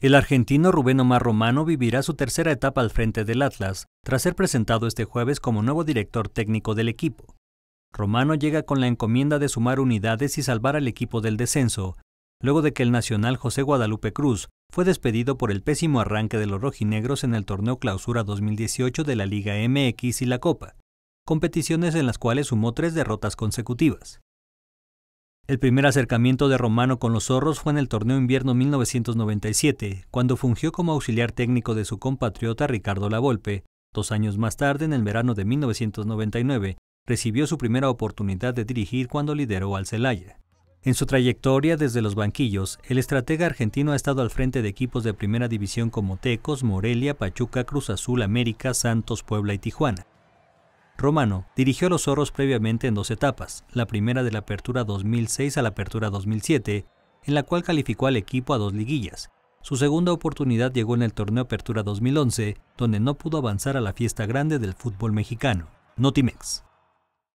El argentino Rubén Omar Romano vivirá su tercera etapa al frente del Atlas, tras ser presentado este jueves como nuevo director técnico del equipo. Romano llega con la encomienda de sumar unidades y salvar al equipo del descenso, luego de que el nacional José Guadalupe Cruz fue despedido por el pésimo arranque de los rojinegros en el torneo Clausura 2018 de la Liga MX y la Copa, competiciones en las cuales sumó tres derrotas consecutivas. El primer acercamiento de Romano con los zorros fue en el torneo invierno 1997, cuando fungió como auxiliar técnico de su compatriota Ricardo Lavolpe. Dos años más tarde, en el verano de 1999, recibió su primera oportunidad de dirigir cuando lideró al Celaya. En su trayectoria desde los banquillos, el estratega argentino ha estado al frente de equipos de primera división como Tecos, Morelia, Pachuca, Cruz Azul, América, Santos, Puebla y Tijuana. Romano dirigió los zorros previamente en dos etapas, la primera de la apertura 2006 a la apertura 2007, en la cual calificó al equipo a dos liguillas. Su segunda oportunidad llegó en el torneo Apertura 2011, donde no pudo avanzar a la fiesta grande del fútbol mexicano, Notimex.